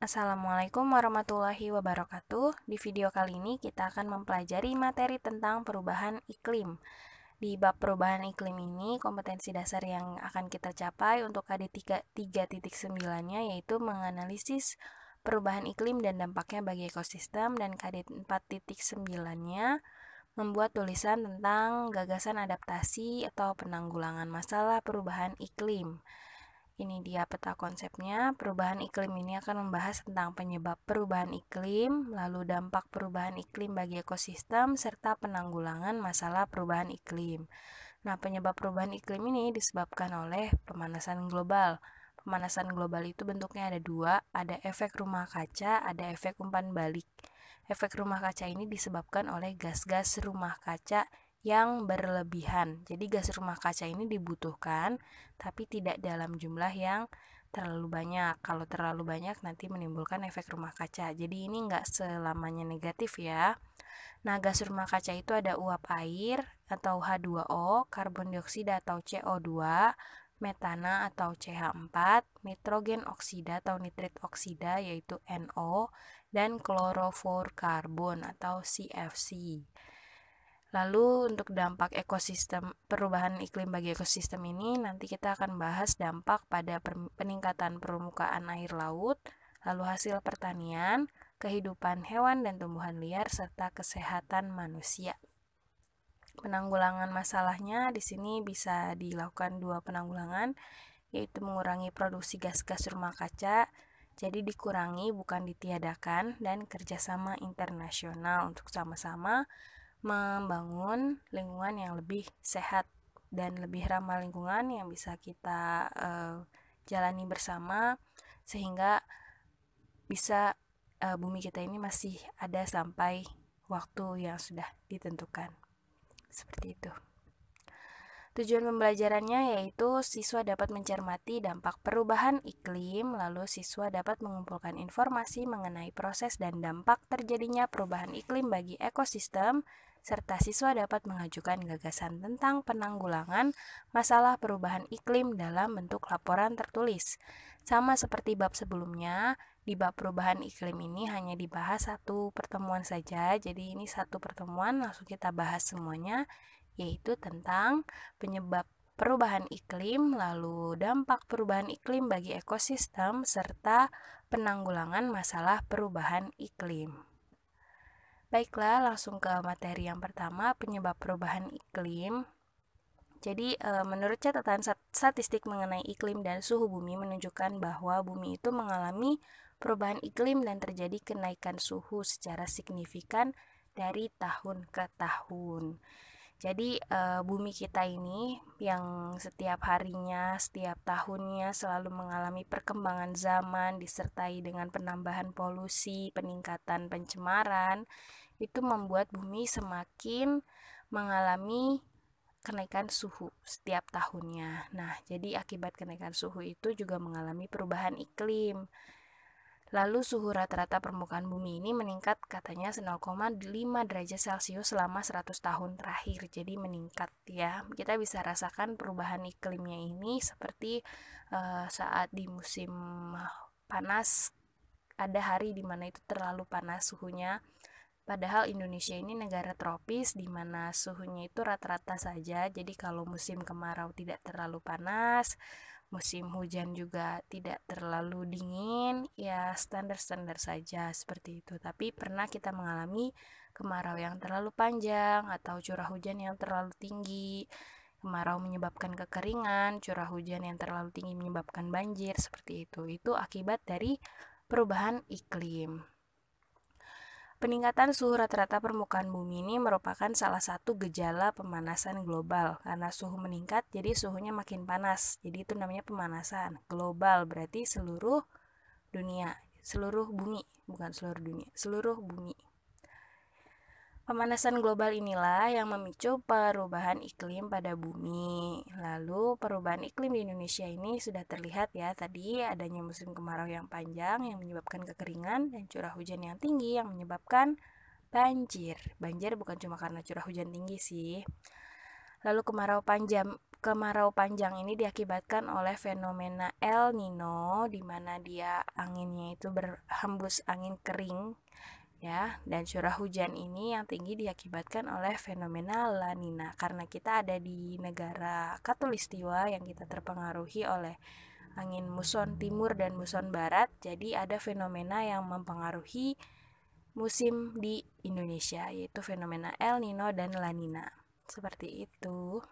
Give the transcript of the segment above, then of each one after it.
Assalamualaikum warahmatullahi wabarakatuh. Di video kali ini kita akan mempelajari materi tentang perubahan iklim. Di bab perubahan iklim ini, kompetensi dasar yang akan kita capai untuk KD 3.9-nya yaitu menganalisis perubahan iklim dan dampaknya bagi ekosistem dan KD 4.9-nya membuat tulisan tentang gagasan adaptasi atau penanggulangan masalah perubahan iklim. Ini dia peta konsepnya. Perubahan iklim ini akan membahas tentang penyebab perubahan iklim, lalu dampak perubahan iklim bagi ekosistem, serta penanggulangan masalah perubahan iklim. Nah, penyebab perubahan iklim ini disebabkan oleh pemanasan global. Pemanasan global itu bentuknya ada dua, ada efek rumah kaca, ada efek umpan balik. Efek rumah kaca ini disebabkan oleh gas-gas rumah kaca yang berlebihan. Jadi gas rumah kaca ini dibutuhkan tapi tidak dalam jumlah yang terlalu banyak. Kalau terlalu banyak nanti menimbulkan efek rumah kaca. Jadi ini nggak selamanya negatif ya. Nah, gas rumah kaca itu ada uap air atau H2O, karbon dioksida atau CO2, metana atau CH4, nitrogen oksida atau nitrit oksida yaitu NO, dan klorofor karbon atau CFC. Lalu untuk dampak ekosistem perubahan iklim bagi ekosistem ini nanti kita akan bahas dampak pada peningkatan permukaan air laut, lalu hasil pertanian, kehidupan hewan dan tumbuhan liar serta kesehatan manusia. Penanggulangan masalahnya di sini bisa dilakukan dua penanggulangan yaitu mengurangi produksi gas-gas rumah kaca jadi dikurangi bukan ditiadakan dan kerjasama internasional untuk sama-sama membangun lingkungan yang lebih sehat dan lebih ramah lingkungan yang bisa kita uh, jalani bersama sehingga bisa uh, bumi kita ini masih ada sampai waktu yang sudah ditentukan. Seperti itu. Tujuan pembelajarannya yaitu siswa dapat mencermati dampak perubahan iklim, lalu siswa dapat mengumpulkan informasi mengenai proses dan dampak terjadinya perubahan iklim bagi ekosistem, serta siswa dapat mengajukan gagasan tentang penanggulangan masalah perubahan iklim dalam bentuk laporan tertulis. Sama seperti bab sebelumnya, di bab perubahan iklim ini hanya dibahas satu pertemuan saja, jadi ini satu pertemuan langsung kita bahas semuanya, yaitu tentang penyebab perubahan iklim, lalu dampak perubahan iklim bagi ekosistem, serta penanggulangan masalah perubahan iklim. Baiklah, langsung ke materi yang pertama, penyebab perubahan iklim. Jadi, eh, menurut catatan statistik mengenai iklim dan suhu bumi menunjukkan bahwa bumi itu mengalami perubahan iklim dan terjadi kenaikan suhu secara signifikan dari tahun ke tahun. Jadi, eh, bumi kita ini yang setiap harinya, setiap tahunnya selalu mengalami perkembangan zaman disertai dengan penambahan polusi, peningkatan pencemaran itu membuat bumi semakin mengalami kenaikan suhu setiap tahunnya. Nah, jadi akibat kenaikan suhu itu juga mengalami perubahan iklim. Lalu suhu rata-rata permukaan bumi ini meningkat katanya 0,5 derajat Celcius selama 100 tahun terakhir. Jadi meningkat ya. Kita bisa rasakan perubahan iklimnya ini seperti uh, saat di musim panas ada hari di mana itu terlalu panas suhunya Padahal Indonesia ini negara tropis di mana suhunya itu rata-rata saja. Jadi kalau musim kemarau tidak terlalu panas, musim hujan juga tidak terlalu dingin, ya standar-standar saja seperti itu. Tapi pernah kita mengalami kemarau yang terlalu panjang atau curah hujan yang terlalu tinggi. Kemarau menyebabkan kekeringan, curah hujan yang terlalu tinggi menyebabkan banjir seperti itu. Itu akibat dari perubahan iklim. Peningkatan suhu rata-rata permukaan bumi ini merupakan salah satu gejala pemanasan global. Karena suhu meningkat, jadi suhunya makin panas. Jadi itu namanya pemanasan global, berarti seluruh dunia, seluruh bumi, bukan seluruh dunia, seluruh bumi. Pemanasan global inilah yang memicu perubahan iklim pada bumi. Lalu perubahan iklim di Indonesia ini sudah terlihat ya tadi adanya musim kemarau yang panjang yang menyebabkan kekeringan dan curah hujan yang tinggi yang menyebabkan banjir. Banjir bukan cuma karena curah hujan tinggi sih. Lalu kemarau panjang kemarau panjang ini diakibatkan oleh fenomena El Nino di mana dia anginnya itu berhembus angin kering ya. Dan curah hujan ini yang tinggi diakibatkan oleh fenomena La Nina karena kita ada di negara Katulistiwa yang kita terpengaruhi oleh angin muson timur dan muson barat. Jadi ada fenomena yang mempengaruhi musim di Indonesia yaitu fenomena El Nino dan La Nina. Seperti itu.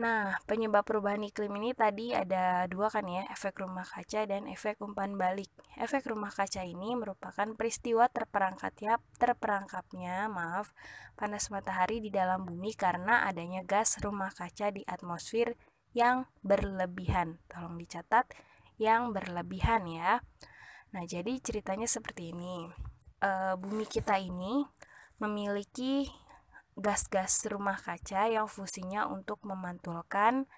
Nah, penyebab perubahan iklim ini tadi ada dua kan ya, efek rumah kaca dan efek umpan balik. Efek rumah kaca ini merupakan peristiwa terperangkapnya, terperangkapnya maaf, panas matahari di dalam bumi karena adanya gas rumah kaca di atmosfer yang berlebihan. Tolong dicatat, yang berlebihan ya. Nah, jadi ceritanya seperti ini. E, bumi kita ini memiliki gas-gas rumah kaca yang fungsinya untuk memantulkan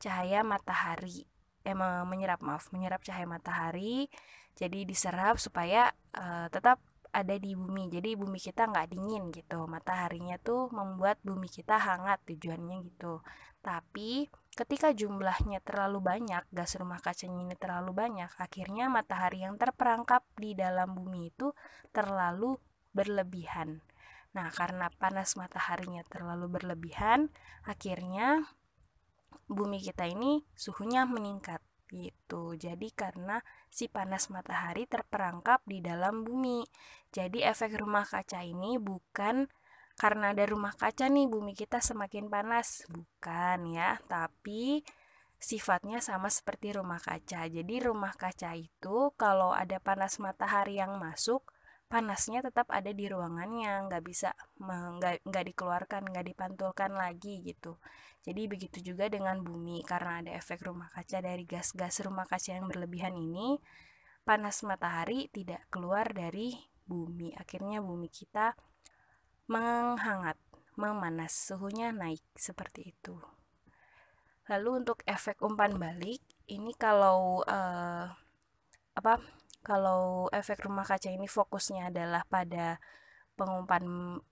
cahaya matahari eh menyerap maaf menyerap cahaya matahari jadi diserap supaya uh, tetap ada di bumi jadi bumi kita nggak dingin gitu mataharinya tuh membuat bumi kita hangat tujuannya gitu tapi ketika jumlahnya terlalu banyak gas rumah kacanya ini terlalu banyak akhirnya matahari yang terperangkap di dalam bumi itu terlalu berlebihan Nah, karena panas mataharinya terlalu berlebihan, akhirnya bumi kita ini suhunya meningkat gitu. Jadi karena si panas matahari terperangkap di dalam bumi. Jadi efek rumah kaca ini bukan karena ada rumah kaca nih bumi kita semakin panas, bukan ya, tapi sifatnya sama seperti rumah kaca. Jadi rumah kaca itu kalau ada panas matahari yang masuk panasnya tetap ada di ruangannya nggak bisa nggak nggak dikeluarkan nggak dipantulkan lagi gitu jadi begitu juga dengan bumi karena ada efek rumah kaca dari gas-gas rumah kaca yang berlebihan ini panas matahari tidak keluar dari bumi akhirnya bumi kita menghangat memanas suhunya naik seperti itu lalu untuk efek umpan balik ini kalau uh, apa kalau efek rumah kaca ini fokusnya adalah pada pengumpan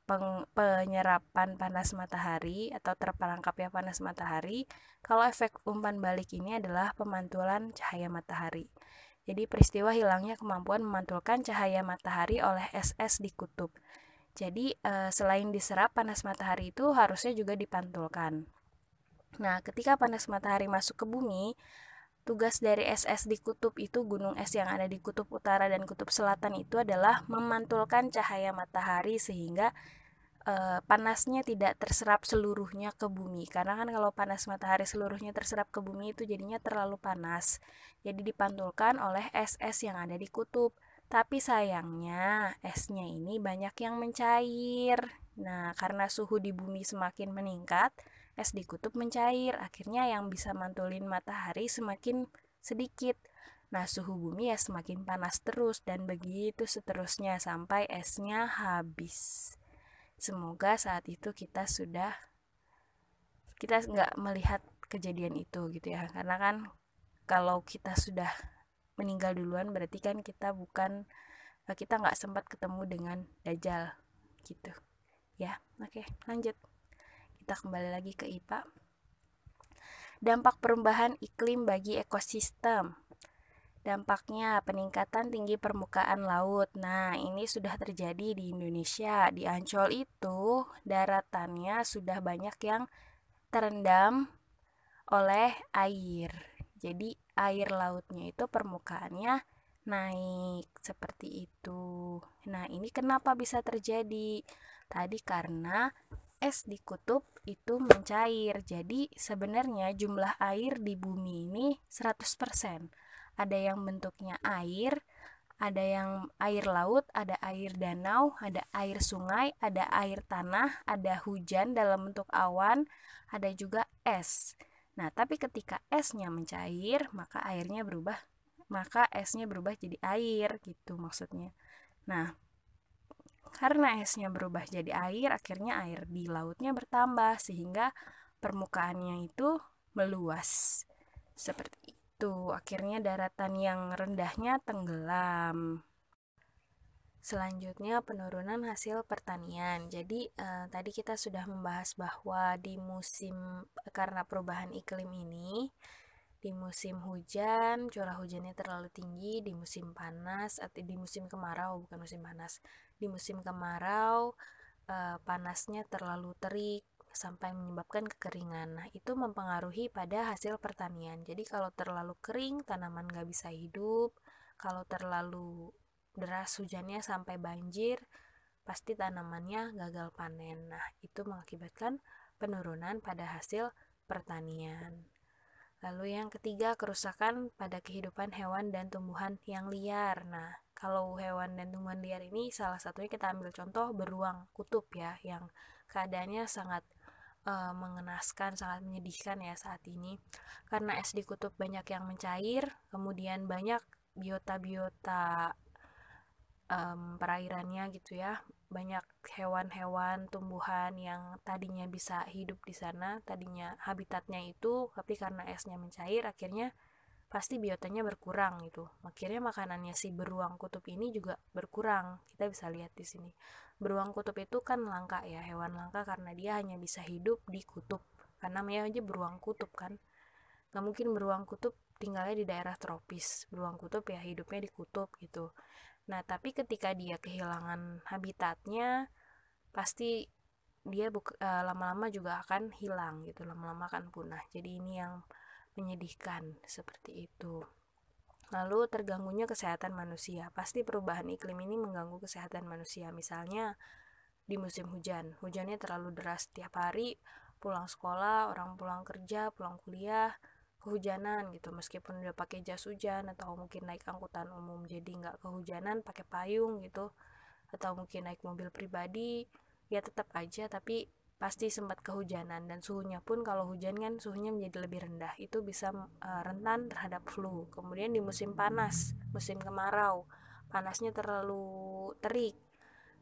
peng, penyerapan panas matahari atau terperangkapnya panas matahari. Kalau efek umpan balik ini adalah pemantulan cahaya matahari. Jadi peristiwa hilangnya kemampuan memantulkan cahaya matahari oleh SS di kutub. Jadi eh, selain diserap panas matahari itu harusnya juga dipantulkan. Nah, ketika panas matahari masuk ke bumi, tugas dari SS di kutub itu gunung es yang ada di kutub utara dan kutub selatan itu adalah memantulkan cahaya matahari sehingga e, panasnya tidak terserap seluruhnya ke bumi karena kan kalau panas matahari seluruhnya terserap ke bumi itu jadinya terlalu panas jadi dipantulkan oleh SS yang ada di kutub tapi sayangnya esnya ini banyak yang mencair nah karena suhu di bumi semakin meningkat es di kutub mencair, akhirnya yang bisa mantulin matahari semakin sedikit. Nah, suhu bumi ya semakin panas terus dan begitu seterusnya sampai esnya habis. Semoga saat itu kita sudah kita nggak melihat kejadian itu gitu ya karena kan kalau kita sudah meninggal duluan berarti kan kita bukan eh, kita nggak sempat ketemu dengan dajjal gitu ya oke lanjut kita kembali lagi ke IPA dampak perubahan iklim bagi ekosistem Dampaknya peningkatan tinggi permukaan laut. Nah, ini sudah terjadi di Indonesia. Di Ancol itu daratannya sudah banyak yang terendam oleh air. Jadi air lautnya itu permukaannya naik seperti itu. Nah, ini kenapa bisa terjadi? Tadi karena es di kutub itu mencair. Jadi sebenarnya jumlah air di bumi ini 100%. Ada yang bentuknya air, ada yang air laut, ada air danau, ada air sungai, ada air tanah, ada hujan dalam bentuk awan, ada juga es. Nah, tapi ketika esnya mencair, maka airnya berubah, maka esnya berubah jadi air gitu maksudnya. Nah, karena esnya berubah jadi air, akhirnya air di lautnya bertambah sehingga permukaannya itu meluas. Seperti itu, akhirnya daratan yang rendahnya tenggelam. Selanjutnya penurunan hasil pertanian. Jadi eh, tadi kita sudah membahas bahwa di musim karena perubahan iklim ini di musim hujan curah hujannya terlalu tinggi, di musim panas atau di musim kemarau bukan musim panas di musim kemarau uh, panasnya terlalu terik sampai menyebabkan kekeringan. Nah, itu mempengaruhi pada hasil pertanian. Jadi kalau terlalu kering, tanaman nggak bisa hidup. Kalau terlalu deras hujannya sampai banjir, pasti tanamannya gagal panen. Nah, itu mengakibatkan penurunan pada hasil pertanian. Lalu yang ketiga, kerusakan pada kehidupan hewan dan tumbuhan yang liar. Nah, kalau hewan dan tumbuhan liar ini salah satunya kita ambil contoh beruang kutub ya yang keadaannya sangat e, mengenaskan sangat menyedihkan ya saat ini karena es di kutub banyak yang mencair kemudian banyak biota-biota um, perairannya gitu ya banyak hewan-hewan tumbuhan yang tadinya bisa hidup di sana tadinya habitatnya itu tapi karena esnya mencair akhirnya pasti biotanya berkurang gitu akhirnya makanannya si beruang kutub ini juga berkurang kita bisa lihat di sini beruang kutub itu kan langka ya hewan langka karena dia hanya bisa hidup di kutub karena namanya aja beruang kutub kan nggak mungkin beruang kutub tinggalnya di daerah tropis beruang kutub ya hidupnya di kutub gitu Nah, tapi ketika dia kehilangan habitatnya, pasti dia e, lama-lama uh, juga akan hilang gitu, lama-lama akan punah. Jadi ini yang menyedihkan seperti itu. Lalu terganggunya kesehatan manusia. Pasti perubahan iklim ini mengganggu kesehatan manusia. Misalnya di musim hujan, hujannya terlalu deras setiap hari, pulang sekolah, orang pulang kerja, pulang kuliah, kehujanan gitu meskipun udah pakai jas hujan atau mungkin naik angkutan umum jadi nggak kehujanan pakai payung gitu atau mungkin naik mobil pribadi ya tetap aja tapi pasti sempat kehujanan dan suhunya pun kalau hujan kan suhunya menjadi lebih rendah itu bisa uh, rentan terhadap flu kemudian di musim panas musim kemarau panasnya terlalu terik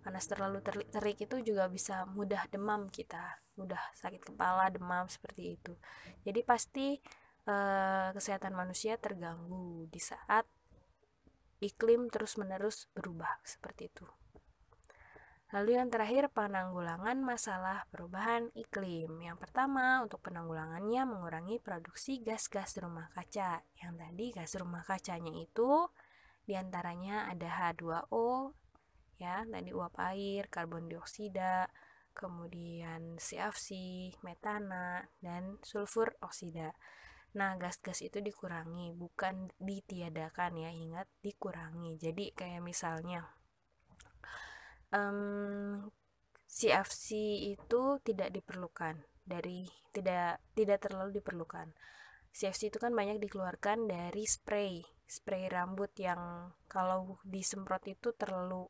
panas terlalu terik, terik itu juga bisa mudah demam kita mudah sakit kepala demam seperti itu jadi pasti Eh, kesehatan manusia terganggu di saat iklim terus-menerus berubah seperti itu. Lalu yang terakhir penanggulangan masalah perubahan iklim. Yang pertama untuk penanggulangannya mengurangi produksi gas-gas rumah kaca. Yang tadi gas rumah kacanya itu diantaranya ada H2O, ya tadi uap air, karbon dioksida, kemudian CFC, metana, dan sulfur oksida. Nah, gas-gas itu dikurangi, bukan ditiadakan ya, ingat dikurangi. Jadi kayak misalnya um, mmm, CFC itu tidak diperlukan dari tidak tidak terlalu diperlukan. CFC itu kan banyak dikeluarkan dari spray, spray rambut yang kalau disemprot itu terlalu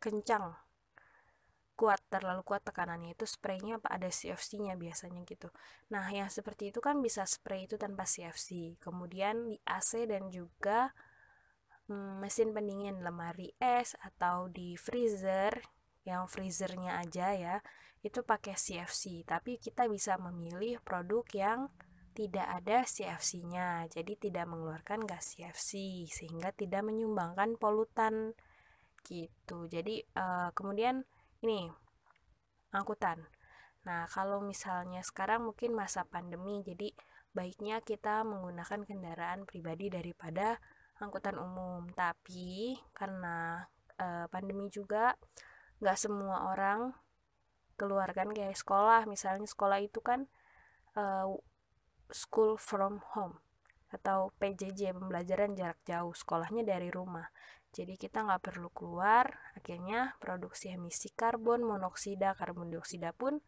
kencang kuat terlalu kuat tekanannya itu spraynya apa ada CFC-nya biasanya gitu nah yang seperti itu kan bisa spray itu tanpa CFC kemudian di AC dan juga hmm, mesin pendingin lemari es atau di freezer yang freezernya aja ya itu pakai CFC tapi kita bisa memilih produk yang tidak ada CFC-nya jadi tidak mengeluarkan gas CFC sehingga tidak menyumbangkan polutan gitu jadi uh, kemudian ini angkutan. Nah, kalau misalnya sekarang mungkin masa pandemi, jadi baiknya kita menggunakan kendaraan pribadi daripada angkutan umum. Tapi karena e, pandemi juga, nggak semua orang keluarkan kayak sekolah. Misalnya sekolah itu kan e, school from home atau PJJ pembelajaran jarak jauh sekolahnya dari rumah jadi kita nggak perlu keluar akhirnya produksi emisi karbon monoksida karbon dioksida pun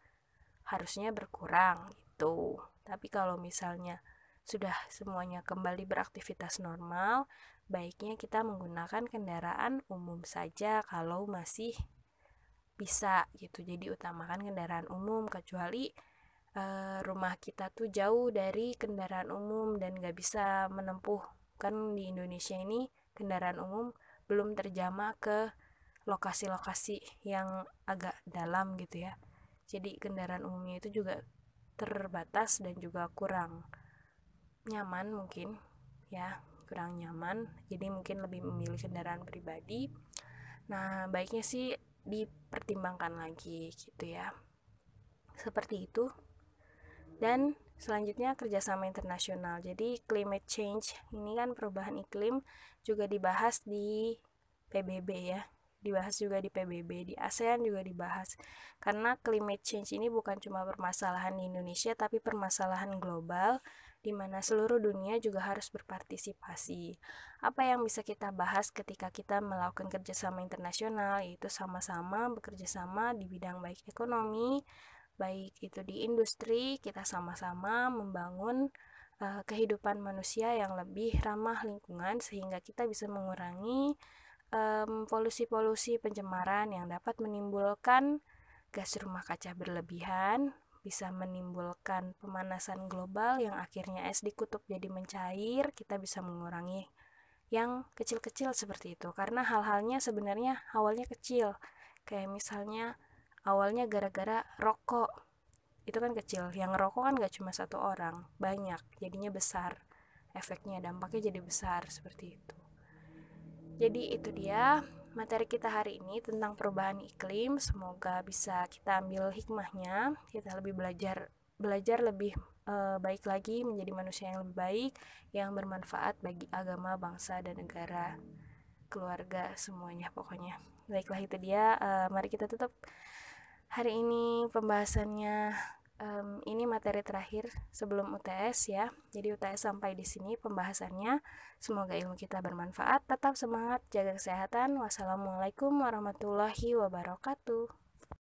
harusnya berkurang gitu tapi kalau misalnya sudah semuanya kembali beraktivitas normal baiknya kita menggunakan kendaraan umum saja kalau masih bisa gitu jadi utamakan kendaraan umum kecuali Eh, rumah kita tuh jauh dari kendaraan umum dan nggak bisa menempuh kan di Indonesia ini kendaraan umum belum terjama ke lokasi-lokasi yang agak dalam gitu ya jadi kendaraan umumnya itu juga terbatas dan juga kurang nyaman mungkin ya kurang nyaman jadi mungkin lebih memilih kendaraan pribadi nah baiknya sih dipertimbangkan lagi gitu ya seperti itu dan selanjutnya kerjasama internasional. Jadi climate change ini kan perubahan iklim juga dibahas di PBB ya dibahas juga di PBB, di ASEAN juga dibahas. Karena climate change ini bukan cuma permasalahan di Indonesia tapi permasalahan global di mana seluruh dunia juga harus berpartisipasi. Apa yang bisa kita bahas ketika kita melakukan kerjasama internasional yaitu sama-sama bekerja sama di bidang baik ekonomi, baik itu di industri kita sama-sama membangun uh, kehidupan manusia yang lebih ramah lingkungan sehingga kita bisa mengurangi polusi polusi-polusi pencemaran yang dapat menimbulkan gas rumah kaca berlebihan bisa menimbulkan pemanasan global yang akhirnya es di kutub jadi mencair kita bisa mengurangi yang kecil-kecil seperti itu karena hal-halnya sebenarnya awalnya kecil kayak misalnya awalnya gara-gara rokok itu kan kecil yang rokok kan gak cuma satu orang banyak jadinya besar efeknya dampaknya jadi besar seperti itu jadi itu dia materi kita hari ini tentang perubahan iklim semoga bisa kita ambil hikmahnya kita lebih belajar belajar lebih e, baik lagi menjadi manusia yang lebih baik yang bermanfaat bagi agama bangsa dan negara keluarga semuanya pokoknya baiklah itu dia e, mari kita tetap Hari ini pembahasannya um, ini materi terakhir sebelum UTS ya. Jadi UTS sampai di sini pembahasannya. Semoga ilmu kita bermanfaat. Tetap semangat, jaga kesehatan. Wassalamualaikum warahmatullahi wabarakatuh.